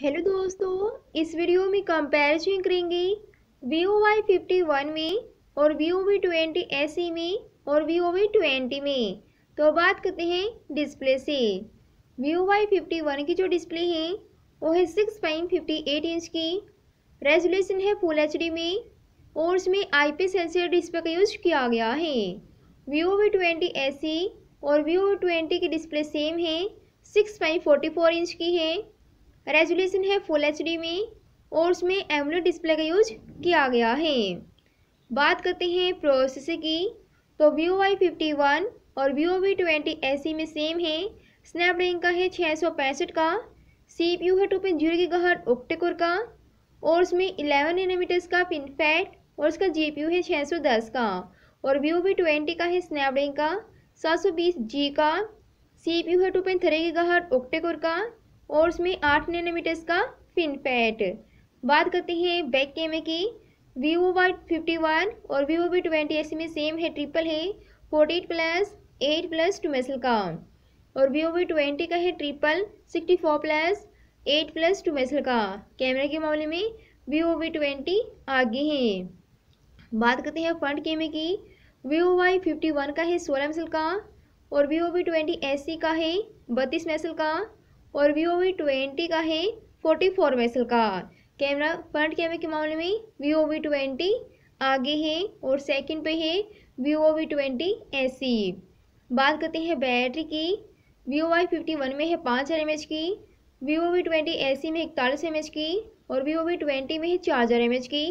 hello दोस्तों इस video में कंपैरिजन करेंगे वीओ वाई फिफ्टी वन में और वीओ वी ट्वेंटी एस में और वीओ वी ट्वेंटी में तो बात करते हैं डिस्प्ले से वीओ वाई फिफ्टी वन की जो डिस्प्ले है वो है six point fifty eight inch की रेजोल्यूशन है फुल एच में और इसमें आई पी सेंसर डिस्प्ले का यूज किया गया है वीओ वी ट्वेंटी सी और वीओ वी ट्वेंटी की डिस्प्ले सेम है six point forty four inch की है रेजोल्यूशन है फुल एच में और उसमें एमुलेट डिस्प्ले का यूज किया गया है बात करते हैं प्रोसेसर की तो वीओ वाई फिफ्टी वन और Vivo V twenty C में सेम है स्नैपड्रैगन का है छः सौ पैंसठ का सी पी यू है टू पॉइंट जीरो की गहर ओक्टेकोर का और उसमें इलेवन नैनोमीटर्स का पिनफैट और उसका जी पी यू है छः सौ दस का और वी ओ वी ट्वेंटी का है स्नैपड्रैगन का सात सौ बीस जी का सी पी यू है टू पॉइंट थ्री की गहर ओक्टेकोर का और उसमें आठ नैनोमीटर्स का फिन पैट बात करते हैं बैक कैमरे की वीवो वाई फिफ्टी वन और वीवो वी ट्वेंटी ऐसे में सेम है ट्रिपल है forty eight plus eight plus two मेसल का और वीवो वी ट्वेंटी का है triple sixty four plus eight plus two मेसल का कैमरे के मामले में वीवो वी ट्वेंटी आगे हैं बात करते हैं फ्रंट कैमरे की वीवो वाई फिफ्टी वन का है सोलह मेसल का और Vivo V twenty S C का है बत्तीस मेसल का और वी वी ट्वेंटी का है फोर्टी फोर मेसल का कैमरा फ्रंट कैमरे के मामले में वी ओ वी ट्वेंटी आगे है और सेकंड पे है वी वी ट्वेंटी सी बात करते हैं बैटरी की वी वाई फिफ्टी वन में है पाँच हज़ार एम एच की वी वी ट्वेंटी सी में इकतालीस एम एच की और वी वी ट्वेंटी में है चार हज़ार एम एच की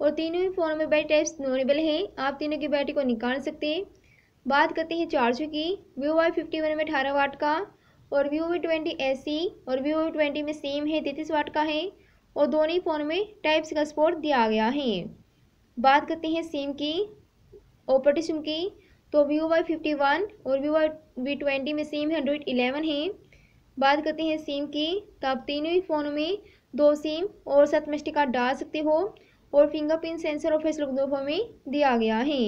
और तीनों ही फ़ोनों में बैटरी टाइप्स नॉनेबल हैं आप तीनों की बैटरी को निकाल सकते हैं बात करते हैं चार्जर की वी वाई फिफ्टी वन में अठारह वाट का और Vivo V twenty C और वी ओ वी ट्वेंटी में सेम है तैतीस वाट का है और दोनों ही फ़ोन में टाइप सी का सपोर्ट दिया गया है बात करते हैं सिम की ऑपरेटिव सिम की तो Vivo Y fifty one और वी वाई वी ट्वेंटी में सिम हंड्रेड इलेवन है बात करते हैं सिम की तो आप तीनों ही फ़ोनों में दो सिम और साथ मिस्टी कार्ड डाल सकते हो और फिंगरप्रिंट सेंसर और फेसलुक दो में दिया गया है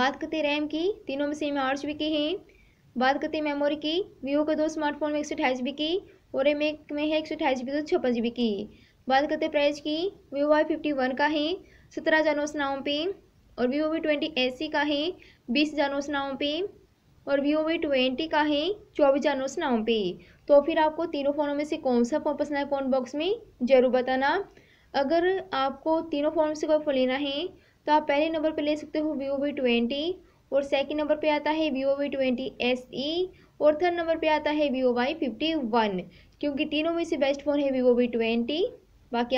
बात करते हैं रैम की तीनों में सेम आठ जी के हैं बात करते हैं मेमोरी की वीवो का दो स्मार्टफोन में एक सौ अठाईस की और एम एक में है एक सौ अठाईस जी तो छप्पन जी बी की बात करते हैं प्राइस की वीवो वाई फिफ्टी वन का है सत्रह हज़ार नौ सौ नाव पे और Vivo V twenty A C का है बीस हज़ार नौ सौ नाव पे और वीवो वी ट्वेंटी का है चौबीस हज़ार नौ सौ नाव पे तो फिर आपको तीनों फ़ोनों में से कौन सा फ़ोन पसंद है कौन बॉक्स में ज़रूर बताना अगर आपको तीनों फ़ोन से कोई फ़ोन लेना है तो आप पहले नंबर पर ले सकते हो वीवो वी ट्वेंटी और सेकेंड नंबर पे आता है Vivo twenty S E और थर्ड नंबर पे आता है Vivo Y fifty one क्योंकि तीनों में से बेस्ट फ़ोन है वी ओ वी ट्वेंटी बाकी